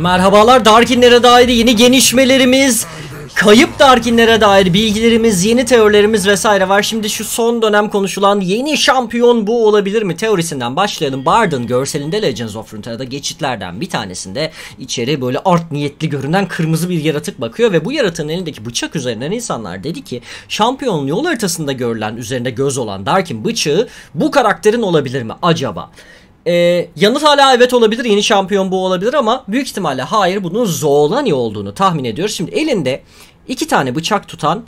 Merhabalar Darkinlere dair yeni genişmelerimiz, kayıp Darkinlere dair bilgilerimiz, yeni teorilerimiz vesaire var. Şimdi şu son dönem konuşulan yeni şampiyon bu olabilir mi teorisinden başlayalım. Bard'ın görselinde Legends of Runeterra'da geçitlerden bir tanesinde içeri böyle art niyetli görünen kırmızı bir yaratık bakıyor ve bu yaratığın elindeki bıçak üzerinden insanlar dedi ki şampiyonun yol haritasında görülen üzerinde göz olan Darkin bıçağı bu karakterin olabilir mi acaba? Ee, yanıt hala evet olabilir. Yeni şampiyon bu olabilir ama büyük ihtimalle hayır bunun Zoolani olduğunu tahmin ediyoruz. Şimdi elinde iki tane bıçak tutan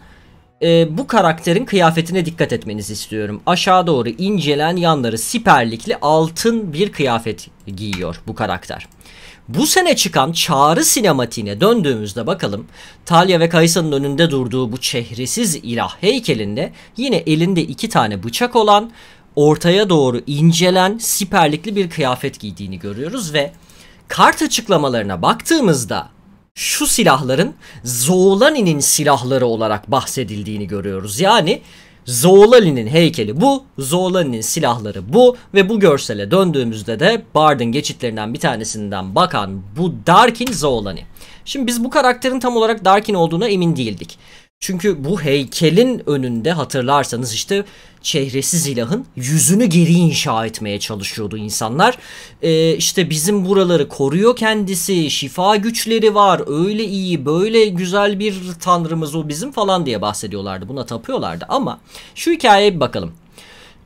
e, bu karakterin kıyafetine dikkat etmenizi istiyorum. Aşağı doğru incelen yanları siperlikli altın bir kıyafet giyiyor bu karakter. Bu sene çıkan Çağrı sinematiğine döndüğümüzde bakalım Talya ve Kayısa'nın önünde durduğu bu çehresiz ilah heykelinde yine elinde iki tane bıçak olan ortaya doğru incelen siperlikli bir kıyafet giydiğini görüyoruz ve kart açıklamalarına baktığımızda şu silahların Zoolani'nin silahları olarak bahsedildiğini görüyoruz. Yani Zoolani'nin heykeli bu, Zoolani'nin silahları bu ve bu görsele döndüğümüzde de Bard'ın geçitlerinden bir tanesinden bakan bu Darkin Zoolani. Şimdi biz bu karakterin tam olarak Darkin olduğuna emin değildik. Çünkü bu heykelin önünde hatırlarsanız işte çehresiz ilahın yüzünü geri inşa etmeye çalışıyordu insanlar. Ee, işte bizim buraları koruyor kendisi, şifa güçleri var, öyle iyi, böyle güzel bir tanrımız o bizim falan diye bahsediyorlardı. Buna tapıyorlardı ama şu hikayeye bir bakalım.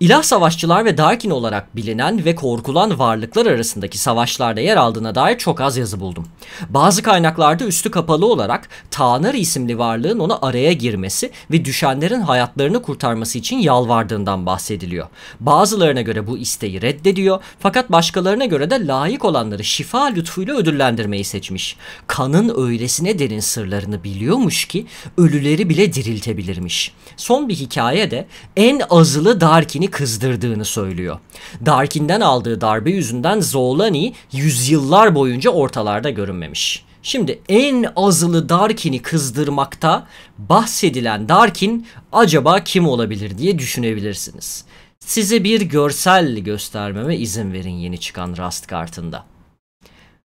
İlah savaşçılar ve Darkin olarak bilinen ve korkulan varlıklar arasındaki savaşlarda yer aldığına dair çok az yazı buldum. Bazı kaynaklarda üstü kapalı olarak Tanrı isimli varlığın ona araya girmesi ve düşenlerin hayatlarını kurtarması için yalvardığından bahsediliyor. Bazılarına göre bu isteği reddediyor fakat başkalarına göre de layık olanları şifa lütfuyla ödüllendirmeyi seçmiş. Kanın öylesine derin sırlarını biliyormuş ki ölüleri bile diriltebilirmiş. Son bir hikaye de en azılı Darkin'i kendini kızdırdığını söylüyor. Darkin'den aldığı darbe yüzünden Zolani yüzyıllar boyunca ortalarda görünmemiş. Şimdi en azılı Darkin'i kızdırmakta bahsedilen Darkin acaba kim olabilir diye düşünebilirsiniz. Size bir görsel göstermeme izin verin yeni çıkan Rust kartında.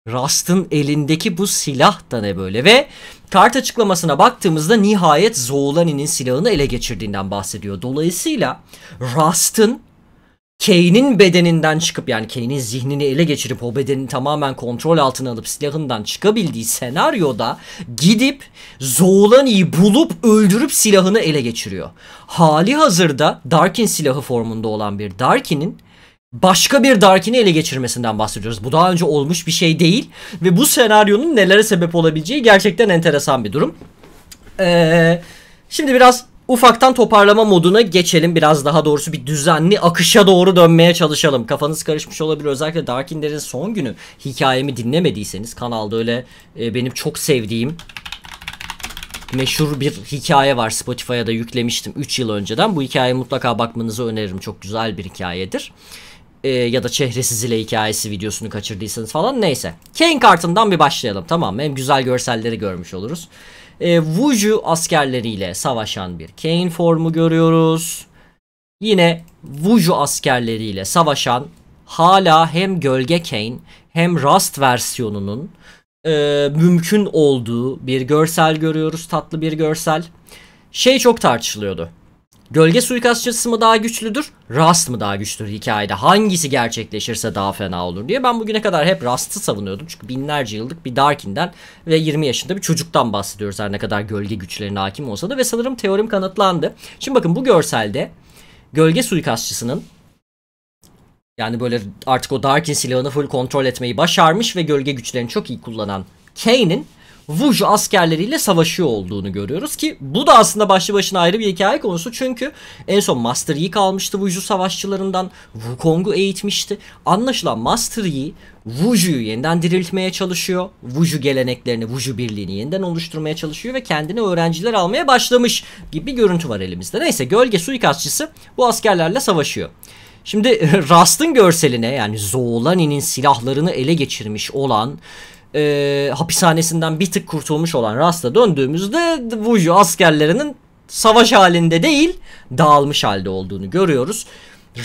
Rust'ın elindeki bu silah da ne böyle ve kart açıklamasına baktığımızda nihayet Zoolani'nin silahını ele geçirdiğinden bahsediyor. Dolayısıyla Rust'ın Kane'in bedeninden çıkıp yani Kane'in zihnini ele geçirip o bedenini tamamen kontrol altına alıp silahından çıkabildiği senaryoda gidip Zoolani'yi bulup öldürüp silahını ele geçiriyor. Hali hazırda Darkin silahı formunda olan bir Darkin'in başka bir Darkin'i ele geçirmesinden bahsediyoruz. Bu daha önce olmuş bir şey değil ve bu senaryonun nelere sebep olabileceği gerçekten enteresan bir durum. Ee, şimdi biraz ufaktan toparlama moduna geçelim. Biraz daha doğrusu bir düzenli akışa doğru dönmeye çalışalım. Kafanız karışmış olabilir. Özellikle Darkinler'in son günü hikayemi dinlemediyseniz kanalda öyle e, benim çok sevdiğim meşhur bir hikaye var Spotify'a da yüklemiştim 3 yıl önceden. Bu hikayeye mutlaka bakmanızı öneririm. Çok güzel bir hikayedir e, ya da çehresiz ile hikayesi videosunu kaçırdıysanız falan neyse. Kane kartından bir başlayalım tamam mı? Hem güzel görselleri görmüş oluruz. E, Wuju askerleriyle savaşan bir Kane formu görüyoruz. Yine Wuju askerleriyle savaşan hala hem Gölge Kane hem Rust versiyonunun e, mümkün olduğu bir görsel görüyoruz. Tatlı bir görsel. Şey çok tartışılıyordu Gölge suikastçısı mı daha güçlüdür? Rust mı daha güçlüdür hikayede? Hangisi gerçekleşirse daha fena olur diye ben bugüne kadar hep Rust'ı savunuyordum. Çünkü binlerce yıllık bir Darkin'den ve 20 yaşında bir çocuktan bahsediyoruz her ne kadar gölge güçlerine hakim olsa da ve sanırım teorim kanıtlandı. Şimdi bakın bu görselde gölge suikastçısının yani böyle artık o Darkin silahını full kontrol etmeyi başarmış ve gölge güçlerini çok iyi kullanan Kane'in Vuj askerleriyle savaşıyor olduğunu görüyoruz ki bu da aslında başlı başına ayrı bir hikaye konusu çünkü en son Master Yi kalmıştı Vuju savaşçılarından Wukong'u eğitmişti. Anlaşılan Master Yi Wuju'yu yeniden diriltmeye çalışıyor. Wuju geleneklerini, Wuju birliğini yeniden oluşturmaya çalışıyor ve kendine öğrenciler almaya başlamış gibi bir görüntü var elimizde. Neyse gölge suikastçısı bu askerlerle savaşıyor. Şimdi Rust'ın görseline yani Zoolani'nin silahlarını ele geçirmiş olan e, hapishanesinden bir tık kurtulmuş olan Rasta döndüğümüzde Vuju askerlerinin savaş halinde değil dağılmış halde olduğunu görüyoruz.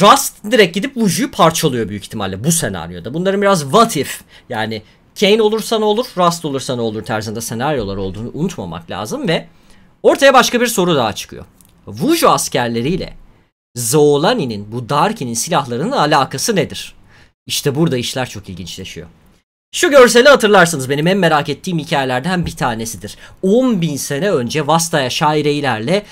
Rust direkt gidip Vuju'yu parçalıyor büyük ihtimalle bu senaryoda. Bunların biraz what if yani Kane olursa ne olur, Rust olursa ne olur tarzında senaryolar olduğunu unutmamak lazım ve ortaya başka bir soru daha çıkıyor. Vuju askerleriyle Zolan'inin bu Darkin'in silahlarının alakası nedir? İşte burada işler çok ilginçleşiyor. Şu görseli hatırlarsınız benim en merak ettiğim hikayelerden bir tanesidir. 10 bin sene önce Vasta'ya şairelerle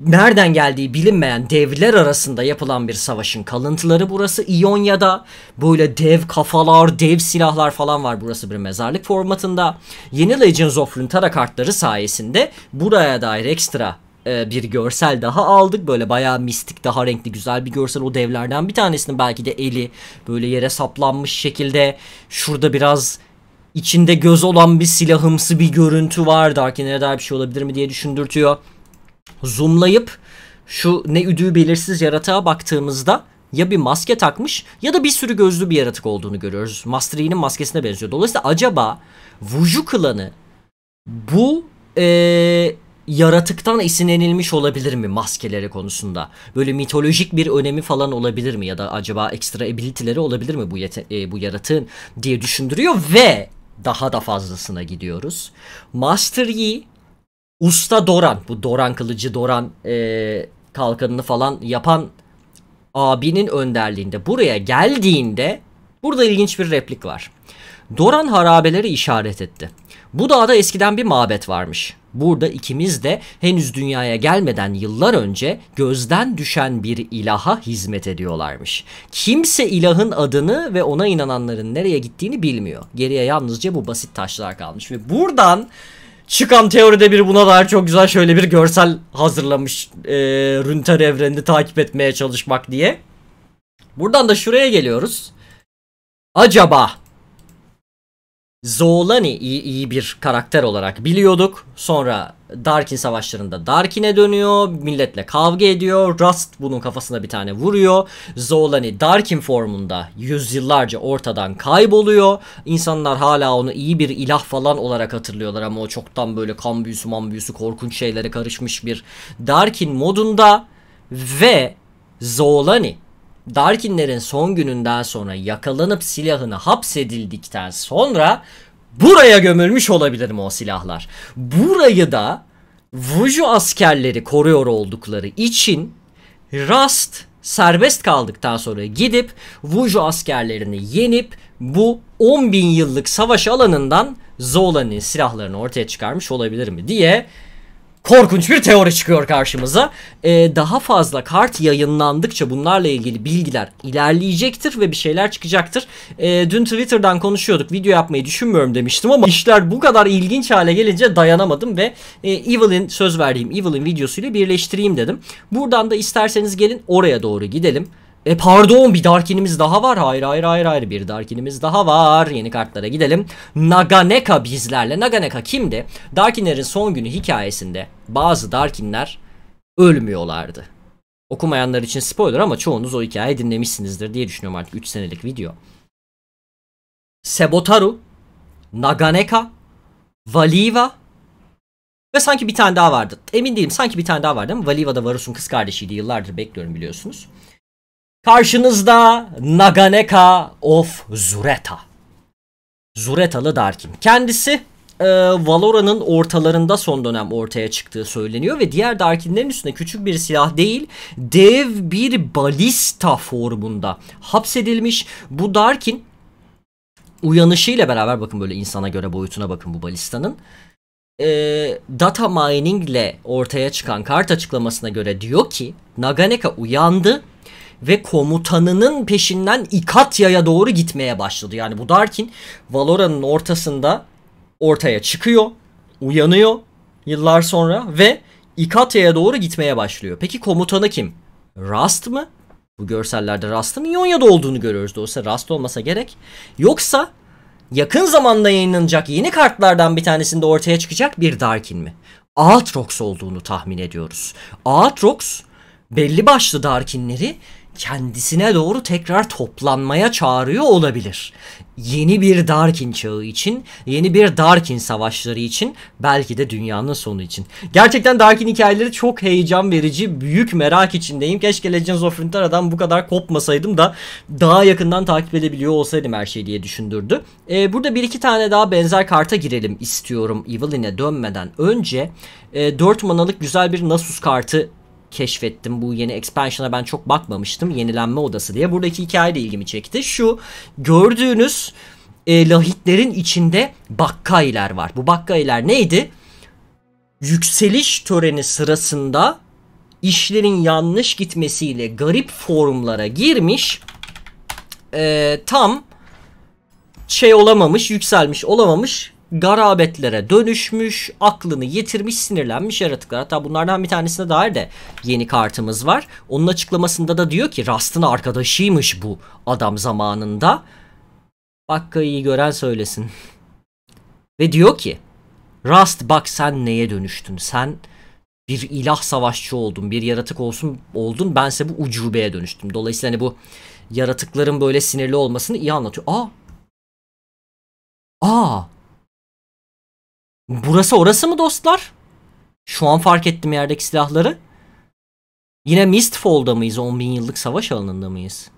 nereden geldiği bilinmeyen devler arasında yapılan bir savaşın kalıntıları burası. İonya'da böyle dev kafalar, dev silahlar falan var burası bir mezarlık formatında. Yeni Legends of Runeterra kartları sayesinde buraya dair ekstra e, bir görsel daha aldık. Böyle bayağı mistik, daha renkli, güzel bir görsel. O devlerden bir tanesinin belki de eli böyle yere saplanmış şekilde şurada biraz içinde göz olan bir silahımsı bir görüntü var. Darkiner'e dair bir şey olabilir mi diye düşündürtüyor. Zoomlayıp şu ne üdüğü belirsiz yaratığa baktığımızda ya bir maske takmış ya da bir sürü gözlü bir yaratık olduğunu görüyoruz. Master Yi'nin maskesine benziyor. Dolayısıyla acaba Vuju klanı bu ee, yaratıktan esinlenilmiş olabilir mi maskeleri konusunda? Böyle mitolojik bir önemi falan olabilir mi? Ya da acaba ekstra ability'leri olabilir mi bu, e, bu yaratığın diye düşündürüyor ve daha da fazlasına gidiyoruz. Master Yi Usta Doran bu Doran kılıcı Doran e, kalkanını falan yapan abinin önderliğinde buraya geldiğinde burada ilginç bir replik var. Doran harabeleri işaret etti. Bu dağda eskiden bir mabet varmış. Burada ikimiz de henüz dünyaya gelmeden yıllar önce gözden düşen bir ilaha hizmet ediyorlarmış. Kimse ilahın adını ve ona inananların nereye gittiğini bilmiyor. Geriye yalnızca bu basit taşlar kalmış ve buradan çıkan teoride bir buna dair çok güzel şöyle bir görsel hazırlamış e, Rünter evrenini takip etmeye çalışmak diye. Buradan da şuraya geliyoruz. Acaba Zolani iyi, iyi bir karakter olarak biliyorduk. Sonra Darkin savaşlarında Darkin'e dönüyor. Milletle kavga ediyor. Rust bunun kafasına bir tane vuruyor. Zolani Darkin formunda yüzyıllarca ortadan kayboluyor. İnsanlar hala onu iyi bir ilah falan olarak hatırlıyorlar ama o çoktan böyle kan büyüsü man büyüsü korkunç şeylere karışmış bir Darkin modunda ve Zolani. Darkinlerin son gününden sonra yakalanıp silahını hapsedildikten sonra buraya gömülmüş olabilir mi o silahlar? Burayı da Vuju askerleri koruyor oldukları için Rust serbest kaldıktan sonra gidip Vuju askerlerini yenip bu 10 bin yıllık savaş alanından Zola'nın silahlarını ortaya çıkarmış olabilir mi diye korkunç bir teori çıkıyor karşımıza. Ee, daha fazla kart yayınlandıkça bunlarla ilgili bilgiler ilerleyecektir ve bir şeyler çıkacaktır. Ee, dün Twitter'dan konuşuyorduk video yapmayı düşünmüyorum demiştim ama işler bu kadar ilginç hale gelince dayanamadım ve e, Evil'in söz verdiğim Evil'in videosuyla birleştireyim dedim. Buradan da isterseniz gelin oraya doğru gidelim. E pardon bir Darkin'imiz daha var. Hayır hayır hayır hayır bir Darkin'imiz daha var. Yeni kartlara gidelim. Naganeka bizlerle. Naganeka kimdi? Darkinlerin son günü hikayesinde bazı Darkinler ölmüyorlardı. Okumayanlar için spoiler ama çoğunuz o hikayeyi dinlemişsinizdir diye düşünüyorum artık 3 senelik video. Sebotaru, Naganeka, Valiva ve sanki bir tane daha vardı. Emin değilim sanki bir tane daha vardı ama Valiva da Varus'un kız kardeşiydi yıllardır bekliyorum biliyorsunuz. Karşınızda Naganeka of Zureta. Zuretalı Darkin. Kendisi e, Valora'nın ortalarında son dönem ortaya çıktığı söyleniyor ve diğer Darkinlerin üstüne küçük bir silah değil dev bir balista formunda hapsedilmiş. Bu Darkin uyanışıyla beraber bakın böyle insana göre boyutuna bakın bu balistanın. E, data mining ile ortaya çıkan kart açıklamasına göre diyor ki Naganeka uyandı ve komutanının peşinden İkatya'ya doğru gitmeye başladı. Yani bu Darkin Valora'nın ortasında ortaya çıkıyor, uyanıyor yıllar sonra ve İkatya'ya doğru gitmeye başlıyor. Peki komutanı kim? Rust mı? Bu görsellerde Rust'ın Ionia'da olduğunu görüyoruz. Dolayısıyla Rust olmasa gerek. Yoksa yakın zamanda yayınlanacak yeni kartlardan bir tanesinde ortaya çıkacak bir Darkin mi? Aatrox olduğunu tahmin ediyoruz. Aatrox belli başlı Darkinleri kendisine doğru tekrar toplanmaya çağırıyor olabilir. Yeni bir Darkin çağı için, yeni bir Darkin savaşları için, belki de dünyanın sonu için. Gerçekten Darkin hikayeleri çok heyecan verici, büyük merak içindeyim. Keşke Legends of Runeterra'dan bu kadar kopmasaydım da daha yakından takip edebiliyor olsaydım her şeyi diye düşündürdü. Ee, burada bir iki tane daha benzer karta girelim istiyorum Evelyn'e dönmeden önce. E, ee, 4 manalık güzel bir Nasus kartı keşfettim. Bu yeni expansion'a ben çok bakmamıştım. Yenilenme odası diye. Buradaki hikaye de ilgimi çekti. Şu gördüğünüz e, lahitlerin içinde bakkayiler var. Bu bakkayiler neydi? Yükseliş töreni sırasında işlerin yanlış gitmesiyle garip forumlara girmiş. E, tam şey olamamış, yükselmiş olamamış garabetlere dönüşmüş, aklını yitirmiş, sinirlenmiş yaratıklar. Hatta bunlardan bir tanesine dair de yeni kartımız var. Onun açıklamasında da diyor ki Rast'ın arkadaşıymış bu adam zamanında. Bakkayı gören söylesin. Ve diyor ki Rast bak sen neye dönüştün? Sen bir ilah savaşçı oldun, bir yaratık olsun oldun. Bense bu ucubeye dönüştüm. Dolayısıyla hani bu yaratıkların böyle sinirli olmasını iyi anlatıyor. Aa! Aa! Burası orası mı dostlar? Şu an fark ettim yerdeki silahları. Yine Mistfall'da mıyız? 10 bin yıllık savaş alanında mıyız?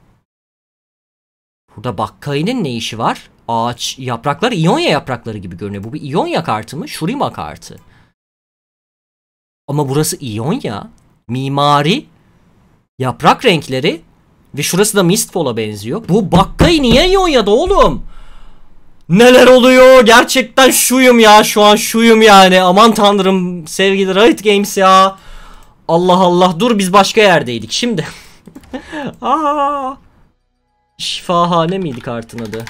Burada Bakkai'nin ne işi var? Ağaç yaprakları İonya yaprakları gibi görünüyor. Bu bir İonya kartı mı? Shurima kartı. Ama burası İonya. Mimari. Yaprak renkleri. Ve şurası da Mistfall'a benziyor. Bu Bakkai niye İonya'da oğlum? Neler oluyor? Gerçekten şuyum ya şu an şuyum yani. Aman tanrım sevgili Riot Games ya. Allah Allah dur biz başka yerdeydik şimdi. Aa! Şifahane miydik kartın adı?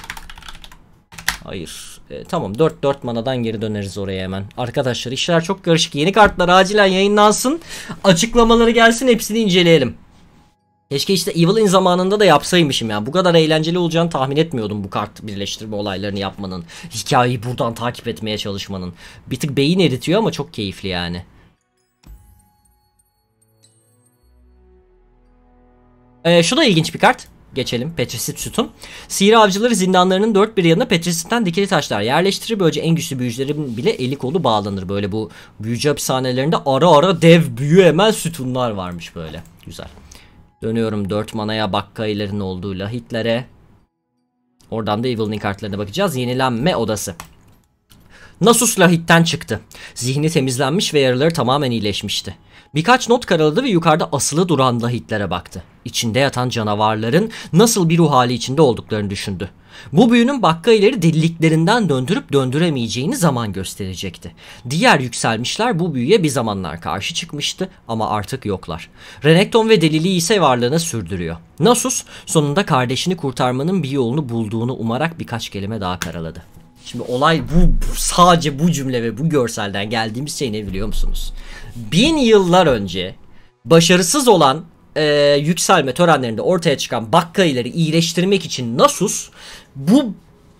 Hayır. E, tamam 4-4 manadan geri döneriz oraya hemen. Arkadaşlar işler çok karışık. Yeni kartlar acilen yayınlansın. Açıklamaları gelsin hepsini inceleyelim. Keşke işte Evil in zamanında da yapsaymışım ya. Bu kadar eğlenceli olacağını tahmin etmiyordum bu kart birleştirme olaylarını yapmanın. Hikayeyi buradan takip etmeye çalışmanın. Bir tık beyin eritiyor ama çok keyifli yani. Ee, şu da ilginç bir kart. Geçelim Petrisit Sütun. Sihir avcıları zindanlarının dört bir yanına Petrisit'ten dikili taşlar yerleştirir. Böylece en güçlü büyücülerin bile eli kolu bağlanır. Böyle bu büyücü hapishanelerinde ara ara dev büyü emel sütunlar varmış böyle. Güzel. Dönüyorum 4 manaya bakkailerin olduğu lahitlere. Oradan da Evil'in kartlarına bakacağız. Yenilenme odası. Nasus lahitten çıktı. Zihni temizlenmiş ve yaraları tamamen iyileşmişti. Birkaç not karaladı ve yukarıda asılı duran lahitlere baktı. İçinde yatan canavarların nasıl bir ruh hali içinde olduklarını düşündü. Bu büyünün bakkaileri deliliklerinden döndürüp döndüremeyeceğini zaman gösterecekti. Diğer yükselmişler bu büyüye bir zamanlar karşı çıkmıştı ama artık yoklar. Renekton ve deliliği ise varlığını sürdürüyor. Nasus sonunda kardeşini kurtarmanın bir yolunu bulduğunu umarak birkaç kelime daha karaladı. Şimdi olay bu, bu sadece bu cümle ve bu görselden geldiğimiz şey ne biliyor musunuz? Bin yıllar önce başarısız olan e, yükselme törenlerinde ortaya çıkan bakkaileri iyileştirmek için Nasus bu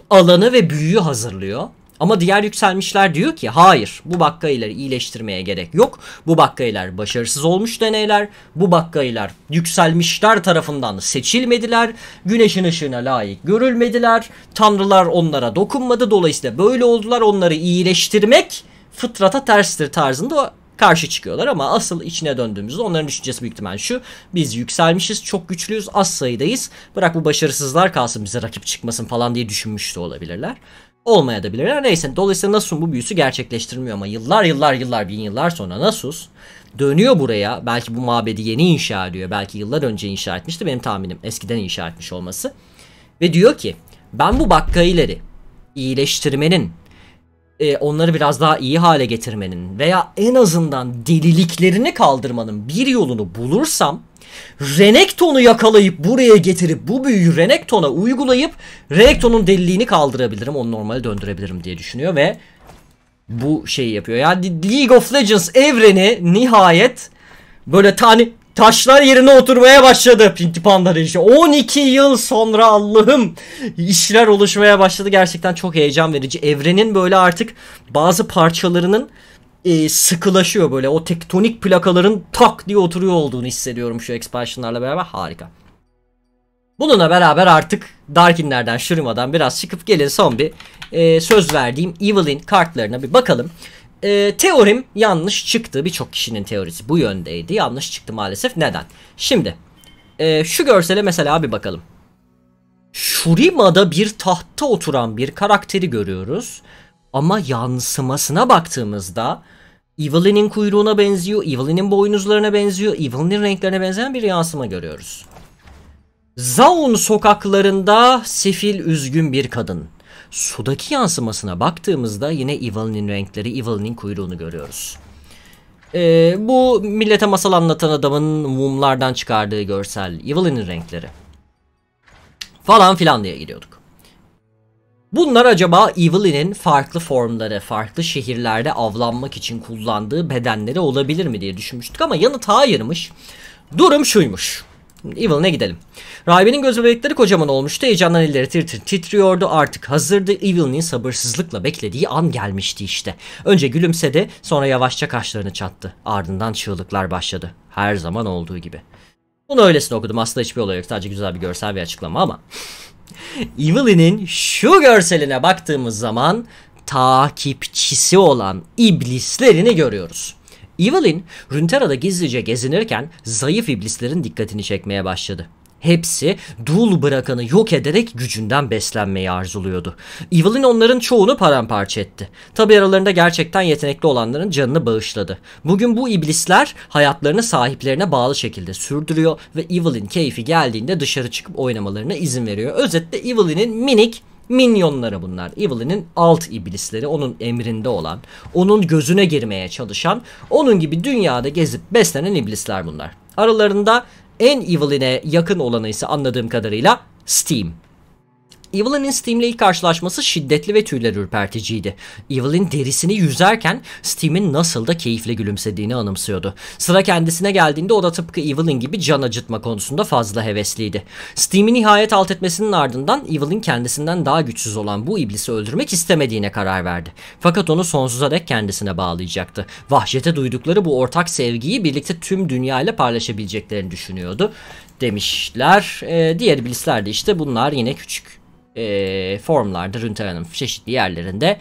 alanı ve büyüyü hazırlıyor. Ama diğer yükselmişler diyor ki hayır bu bakkaileri iyileştirmeye gerek yok. Bu bakkailer başarısız olmuş deneyler. Bu bakkailer yükselmişler tarafından seçilmediler. Güneşin ışığına layık görülmediler. Tanrılar onlara dokunmadı. Dolayısıyla böyle oldular. Onları iyileştirmek fıtrata terstir tarzında karşı çıkıyorlar ama asıl içine döndüğümüzde onların düşüncesi büyük ihtimal şu. Biz yükselmişiz, çok güçlüyüz, az sayıdayız. Bırak bu başarısızlar kalsın bize rakip çıkmasın falan diye düşünmüş de olabilirler olmaya da bilirler. Neyse dolayısıyla Nasun bu büyüsü gerçekleştirmiyor ama yıllar yıllar yıllar bin yıllar sonra Nasus dönüyor buraya. Belki bu mabedi yeni inşa ediyor. Belki yıllar önce inşa etmişti benim tahminim eskiden inşa etmiş olması. Ve diyor ki ben bu bakkaileri iyileştirmenin e, onları biraz daha iyi hale getirmenin veya en azından deliliklerini kaldırmanın bir yolunu bulursam Renekton'u yakalayıp buraya getirip bu büyüyü Renekton'a uygulayıp Renekton'un deliliğini kaldırabilirim. Onu normale döndürebilirim diye düşünüyor ve bu şeyi yapıyor. Yani League of Legends evreni nihayet böyle tane Taşlar yerine oturmaya başladı Pinti Panda Reji. 12 yıl sonra Allah'ım işler oluşmaya başladı. Gerçekten çok heyecan verici. Evrenin böyle artık bazı parçalarının e, sıkılaşıyor böyle. O tektonik plakaların tak diye oturuyor olduğunu hissediyorum şu expansionlarla beraber. Harika. Bununla beraber artık Darkinlerden, Shuruma'dan biraz çıkıp gelin son bir e, söz verdiğim Evil'in kartlarına bir bakalım e, teorim yanlış çıktı. Birçok kişinin teorisi bu yöndeydi. Yanlış çıktı maalesef. Neden? Şimdi e, şu görsele mesela bir bakalım. Shurima'da bir tahtta oturan bir karakteri görüyoruz. Ama yansımasına baktığımızda Evelyn'in kuyruğuna benziyor, Evelyn'in boynuzlarına benziyor, Evelyn'in renklerine benzeyen bir yansıma görüyoruz. Zaun sokaklarında sefil üzgün bir kadın. Sudaki yansımasına baktığımızda yine Evelyn'in renkleri, Evelyn'in kuyruğunu görüyoruz. Ee, bu millete masal anlatan adamın mumlardan çıkardığı görsel Evelyn'in renkleri. Falan filan diye gidiyorduk. Bunlar acaba Evelyn'in farklı formları, farklı şehirlerde avlanmak için kullandığı bedenleri olabilir mi diye düşünmüştük ama yanıt hayırmış. Durum şuymuş. Evil'ine gidelim. Rahibenin göz bebekleri kocaman olmuştu. Heyecandan elleri tir tir titriyordu. Artık hazırdı. Evil'in sabırsızlıkla beklediği an gelmişti işte. Önce gülümsedi. Sonra yavaşça kaşlarını çattı. Ardından çığlıklar başladı. Her zaman olduğu gibi. Bunu öylesine okudum. Aslında hiçbir olay yok. Sadece güzel bir görsel ve açıklama ama. Evil'in şu görseline baktığımız zaman takipçisi olan iblislerini görüyoruz. Evelyn, Runeterra'da gizlice gezinirken zayıf iblislerin dikkatini çekmeye başladı. Hepsi dul bırakanı yok ederek gücünden beslenmeyi arzuluyordu. Evelyn onların çoğunu paramparça etti. Tabi aralarında gerçekten yetenekli olanların canını bağışladı. Bugün bu iblisler hayatlarını sahiplerine bağlı şekilde sürdürüyor ve Evelyn keyfi geldiğinde dışarı çıkıp oynamalarına izin veriyor. Özetle Evelyn'in minik minyonları bunlar. Evelyn'in alt iblisleri, onun emrinde olan, onun gözüne girmeye çalışan, onun gibi dünyada gezip beslenen iblisler bunlar. Aralarında en Evelyn'e yakın olanı ise anladığım kadarıyla Steam. Evelyn'in Steam'le ilk karşılaşması şiddetli ve tüyler ürperticiydi. Evelyn derisini yüzerken Steam'in nasıl da keyifle gülümsediğini anımsıyordu. Sıra kendisine geldiğinde o da tıpkı Evelyn gibi can acıtma konusunda fazla hevesliydi. Steam'i nihayet alt etmesinin ardından Evelyn kendisinden daha güçsüz olan bu iblisi öldürmek istemediğine karar verdi. Fakat onu sonsuza dek kendisine bağlayacaktı. Vahşete duydukları bu ortak sevgiyi birlikte tüm dünyayla paylaşabileceklerini düşünüyordu demişler. Ee, diğer iblisler de işte bunlar yine küçük e, formlarda Runeterra'nın çeşitli yerlerinde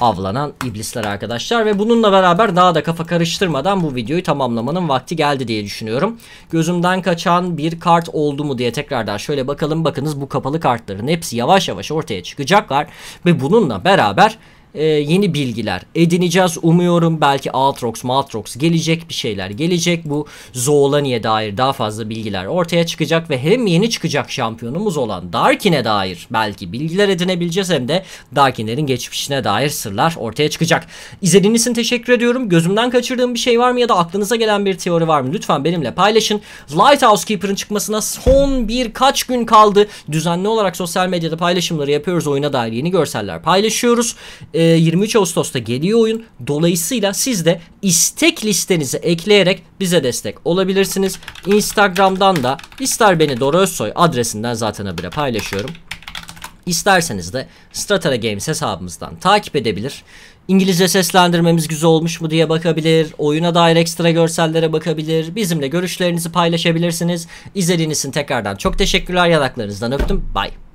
avlanan iblisler arkadaşlar ve bununla beraber daha da kafa karıştırmadan bu videoyu tamamlamanın vakti geldi diye düşünüyorum. Gözümden kaçan bir kart oldu mu diye tekrardan şöyle bakalım bakınız bu kapalı kartların hepsi yavaş yavaş ortaya çıkacaklar ve bununla beraber e, yeni bilgiler edineceğiz umuyorum. Belki Altrox, Maltrox gelecek bir şeyler gelecek. Bu Zoolani'ye dair daha fazla bilgiler ortaya çıkacak ve hem yeni çıkacak şampiyonumuz olan Darkin'e dair belki bilgiler edinebileceğiz hem de Darkin'lerin geçmişine dair sırlar ortaya çıkacak. İzlediğiniz için teşekkür ediyorum. Gözümden kaçırdığım bir şey var mı ya da aklınıza gelen bir teori var mı? Lütfen benimle paylaşın. Lighthouse Keeper'ın çıkmasına son birkaç gün kaldı. Düzenli olarak sosyal medyada paylaşımları yapıyoruz. Oyuna dair yeni görseller paylaşıyoruz. Ee, 23 ee, Ağustos'ta geliyor oyun. Dolayısıyla siz de istek listenizi ekleyerek bize destek olabilirsiniz. Instagram'dan da ister beni Dora Özsoy adresinden zaten habire paylaşıyorum. İsterseniz de Stratara Games hesabımızdan takip edebilir. İngilizce seslendirmemiz güzel olmuş mu diye bakabilir. Oyuna dair ekstra görsellere bakabilir. Bizimle görüşlerinizi paylaşabilirsiniz. İzlediğiniz için tekrardan çok teşekkürler. Yanaklarınızdan öptüm. Bye.